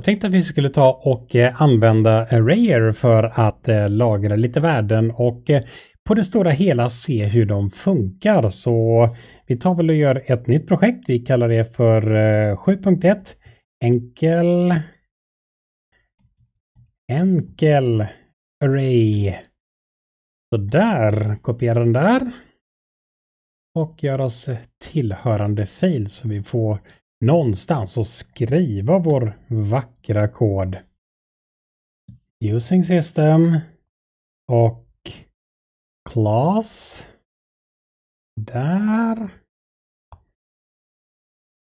Jag tänkte att vi skulle ta och eh, använda eh, Arrayer för att eh, lagra lite värden och på det stora hela se hur de funkar. Så vi tar väl och gör ett nytt projekt. Vi kallar det för 7.1 enkel enkel array. Så där, kopiera den där och gör oss tillhörande fil så vi får någonstans och skriva vår vackra kod. Using system och class. Där.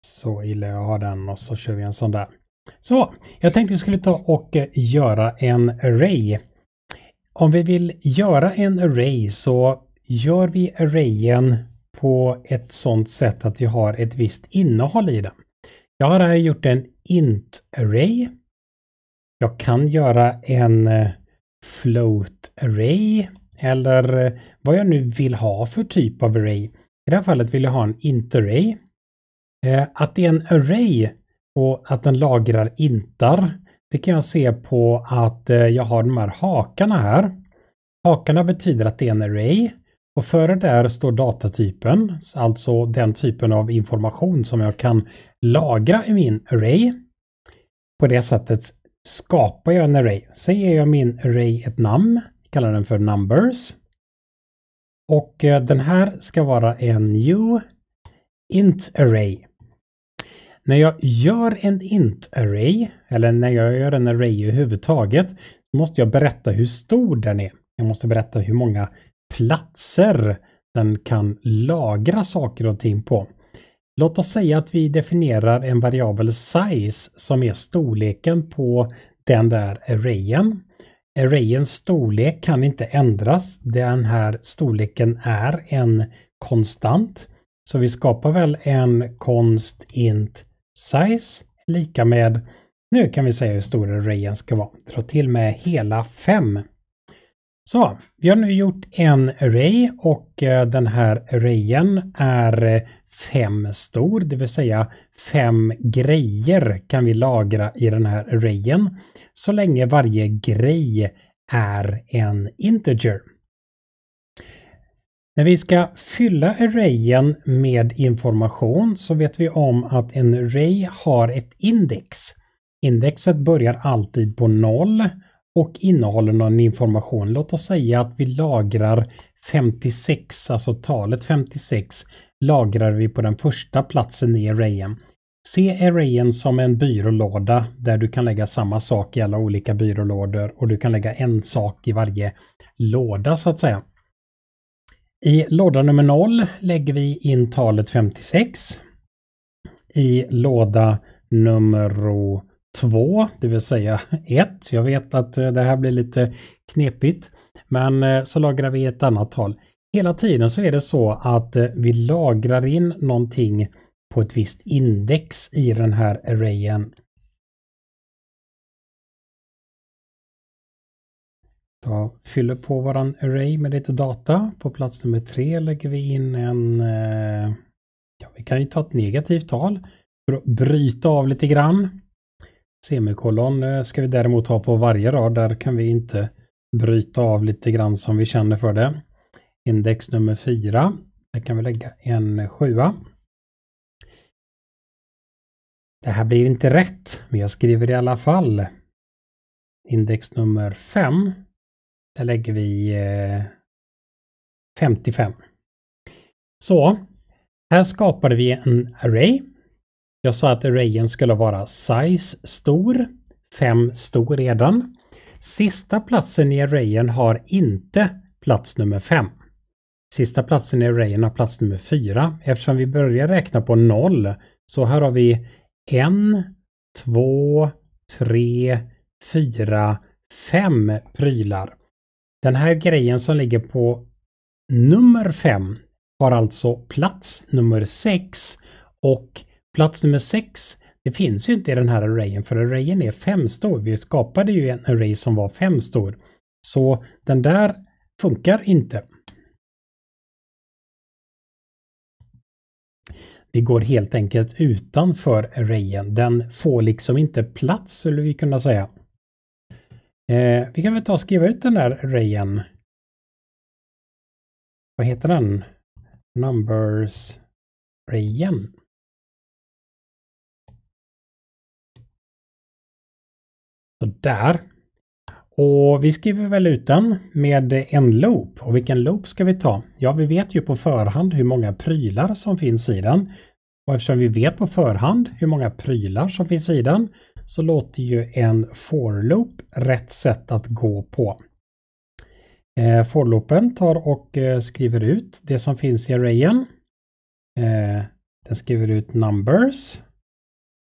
Så illa jag har den och så kör vi en sån där. Så, jag tänkte vi skulle ta och eh, göra en array. Om vi vill göra en array så gör vi arrayen på ett sånt sätt att vi har ett visst innehåll i den. Jag har här gjort en int-array. Jag kan göra en eh, float-array eller eh, vad jag nu vill ha för typ av array. I det här fallet vill jag ha en int-array. Eh, att det är en array och att den lagrar intar, det kan jag se på att jag har de här hakarna här. Hakarna betyder att det är en array och före där står datatypen, alltså den typen av information som jag kan lagra i min array. På det sättet skapar jag en array. Sen ger jag min array ett namn, kallar den för numbers. Och eh, den här ska vara en new int array. När jag gör en int array, eller när jag gör en array överhuvudtaget, måste jag berätta hur stor den är. Jag måste berätta hur många platser den kan lagra saker och ting på. Låt oss säga att vi definierar en variabel size som är storleken på den där arrayen. Arrayens storlek kan inte ändras. Den här storleken är en konstant. Så vi skapar väl en konst int size lika med, nu kan vi säga hur stor arrayen ska vara, dra till med hela 5. Så, vi har nu gjort en array och eh, den här arrayen är eh, fem stor, det vill säga fem grejer kan vi lagra i den här arrayen så länge varje grej är en integer. När vi ska fylla arrayen med information så vet vi om att en array har ett index. Indexet börjar alltid på noll och innehåller någon information. Låt oss säga att vi lagrar 56, alltså talet 56, lagrar vi på den första platsen i arrayen. Se arrayen som en byrålåda där du kan lägga samma sak i alla olika byrålådor och du kan lägga en sak i varje låda så att säga. I låda nummer 0 lägger vi in talet 56. I låda nummer 2, det vill säga 1. Jag vet att eh, det här blir lite knepigt, men eh, så lagrar vi ett annat tal. Hela tiden så är det så att eh, vi lagrar in någonting på ett visst index i den här arrayen. Jag fyller på våran array med lite data. På plats nummer tre lägger vi in en... Ja, vi kan ju ta ett negativt tal för att bryta av lite grann. Semikolon eh, ska vi däremot ha på varje rad. Där kan vi inte bryta av lite grann som vi känner för det. Index nummer 4. Där kan vi lägga en sjua. Det här blir inte rätt, men jag skriver i alla fall. Index nummer 5. Där lägger vi 55. Eh, Så här skapade vi en array jag sa att arrayen skulle vara size stor, 5 stor redan. Sista platsen i arrayen har inte plats nummer 5. Sista platsen i arrayen har plats nummer 4. Eftersom vi börjar räkna på 0 så här har vi 1, 2, 3, 4, 5 prylar. Den här grejen som ligger på nummer 5 har alltså plats nummer 6 och Plats nummer 6, det finns ju inte i den här arrayen för arrayen är fem stor. Vi skapade ju en array som var fem stor. Så den där funkar inte. Vi går helt enkelt utanför arrayen. Den får liksom inte plats skulle vi kunna säga. Eh, vi kan väl ta och skriva ut den där arrayen. Vad heter den? Numbers-arrayen. Sådär. Och vi skriver väl ut den med en loop. Och vilken loop ska vi ta? Ja, vi vet ju på förhand hur många prylar som finns i den. Och eftersom vi vet på förhand hur många prylar som finns i den så låter ju en for-loop rätt sätt att gå på. Eh, for-loopen tar och eh, skriver ut det som finns i arrayen. Eh, den skriver ut numbers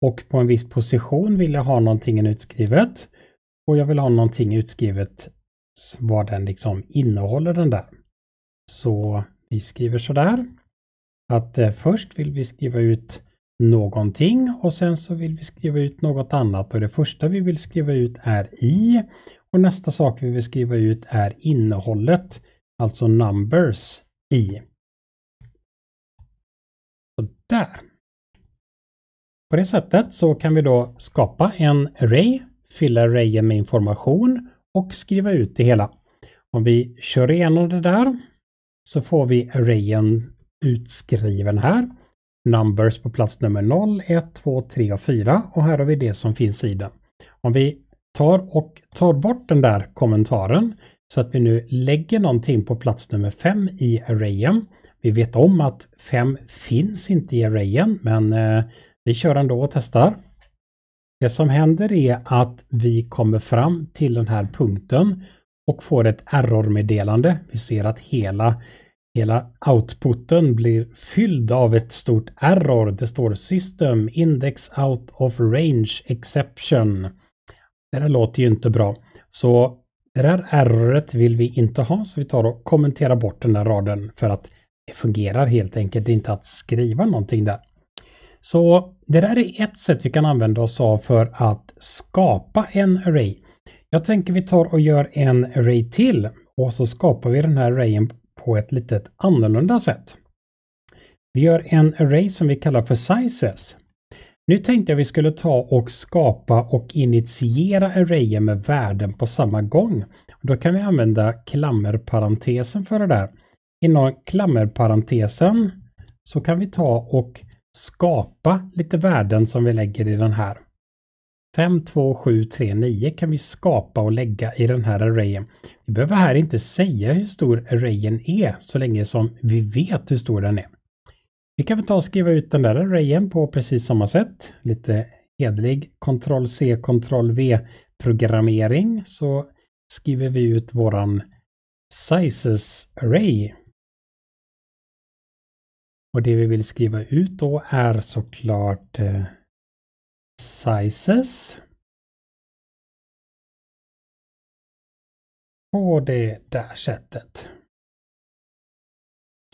och på en viss position vill jag ha någonting utskrivet och jag vill ha någonting utskrivet vad den liksom innehåller den där. Så vi skriver så där att eh, först vill vi skriva ut någonting och sen så vill vi skriva ut något annat och det första vi vill skriva ut är i och nästa sak vi vill skriva ut är innehållet, alltså numbers i. Så där. På det sättet så kan vi då skapa en array, fylla arrayen med information och skriva ut det hela. Om vi kör igenom det där så får vi arrayen utskriven här. Numbers på plats nummer 0, 1, 2, 3 och 4 och här har vi det som finns i den. Om vi tar och tar bort den där kommentaren så att vi nu lägger någonting på plats nummer 5 i arrayen. Vi vet om att 5 finns inte i arrayen men eh, vi kör ändå och testar. Det som händer är att vi kommer fram till den här punkten och får ett errormeddelande. Vi ser att hela, hela outputen blir fylld av ett stort error. Det står System Index Out of Range Exception. Det där låter ju inte bra. Så det här erroret vill vi inte ha så vi tar och kommenterar bort den här raden för att det fungerar helt enkelt inte att skriva någonting där. Så det där är ett sätt vi kan använda oss av för att skapa en array. Jag tänker vi tar och gör en array till och så skapar vi den här arrayen på ett litet annorlunda sätt. Vi gör en array som vi kallar för sizes. Nu tänkte jag vi skulle ta och skapa och initiera arrayer med värden på samma gång. Då kan vi använda klammerparentesen för det där. Inom klammerparentesen så kan vi ta och skapa lite värden som vi lägger i den här. 5, 2, 7, 3, 9 kan vi skapa och lägga i den här arrayen. Vi behöver här inte säga hur stor arrayen är så länge som vi vet hur stor den är. Vi kan väl ta och skriva ut den där arrayen på precis samma sätt. Lite hedlig Ctrl C, Ctrl V programmering så skriver vi ut våran sizes array och det vi vill skriva ut då är såklart eh, sizes. På det där sättet.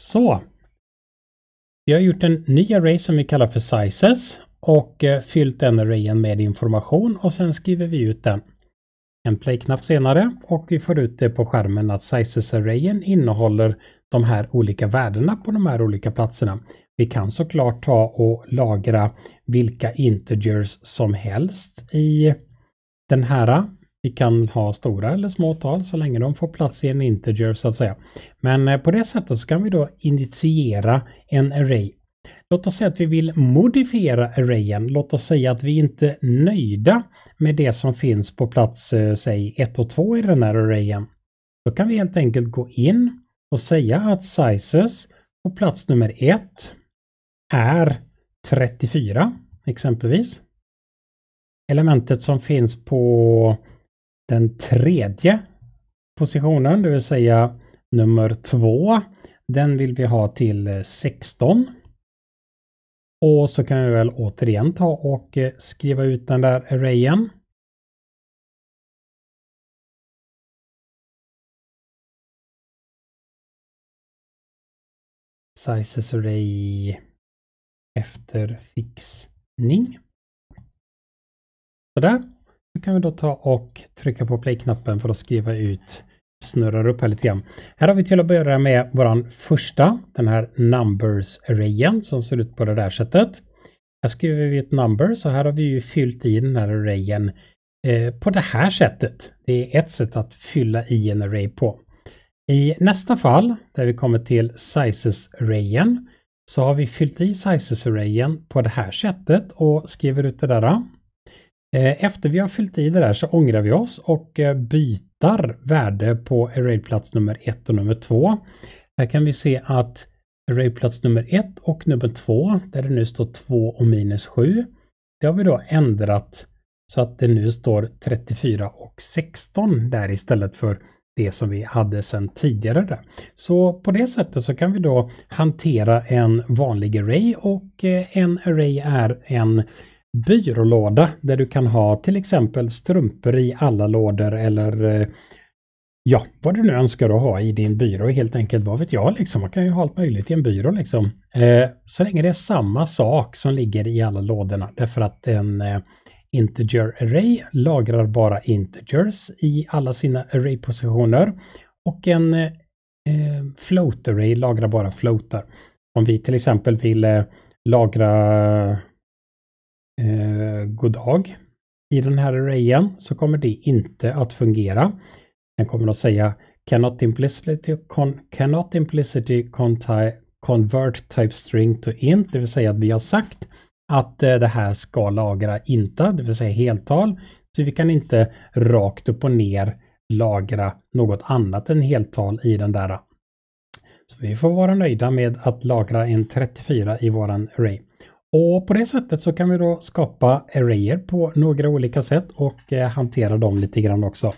Så. Vi har gjort en ny array som vi kallar för sizes och eh, fyllt den arrayen med information och sen skriver vi ut den en play-knapp senare och vi får ut det på skärmen att sizes-arrayen innehåller de här olika värdena på de här olika platserna. Vi kan såklart ta och lagra vilka integers som helst i den här. Vi kan ha stora eller små tal så länge de får plats i en integer så att säga. Men eh, på det sättet så kan vi då initiera en array Låt oss säga att vi vill modifiera arrayen. Låt oss säga att vi inte är nöjda med det som finns på plats, eh, säg 1 och 2 i den här arrayen. Då kan vi helt enkelt gå in och säga att sizes på plats nummer 1 är 34 exempelvis. Elementet som finns på den tredje positionen, det vill säga nummer 2, den vill vi ha till 16. Och så kan vi väl återigen ta och eh, skriva ut den där arrayen. Sizes array efter fixning. Sådär. Då kan vi då ta och trycka på play-knappen för att skriva ut snurrar upp här lite grann. Här har vi till att börja med våran första, den här numbers-arrayen som ser ut på det där sättet. Här skriver vi ett number så här har vi ju fyllt i den här arrayen eh, på det här sättet. Det är ett sätt att fylla i en array på. I nästa fall, där vi kommer till sizes-arrayen, så har vi fyllt i sizes-arrayen på det här sättet och skriver ut det där. Eh, efter vi har fyllt i det där så ångrar vi oss och eh, byter hittar värde på arrayplats nummer 1 och nummer 2. Här kan vi se att arrayplats nummer 1 och nummer 2, där det nu står 2 och minus 7, det har vi då ändrat så att det nu står 34 och 16 där istället för det som vi hade sedan tidigare. Där. Så på det sättet så kan vi då hantera en vanlig array och eh, en array är en byrålåda där du kan ha till exempel strumpor i alla lådor eller eh, ja, vad du nu önskar att ha i din byrå helt enkelt, vad vet jag liksom, man kan ju ha allt möjligt i en byrå liksom. Eh, så länge det är samma sak som ligger i alla lådorna, därför att en eh, integer array lagrar bara integers i alla sina Array-positioner. och en eh, eh float array lagrar bara floatar. Om vi till exempel vill eh, lagra eh, goddag i den här arrayen så kommer det inte att fungera. Den kommer att säga cannot implicitly, con, cannot implicitly convert type string to int, det vill säga att vi har sagt att eh, det här ska lagra inta, det vill säga heltal. Så vi kan inte rakt upp och ner lagra något annat än heltal i den där. Så vi får vara nöjda med att lagra en 34 i våran array. Och på det sättet så kan vi då skapa arrayer på några olika sätt och eh, hantera dem lite grann också.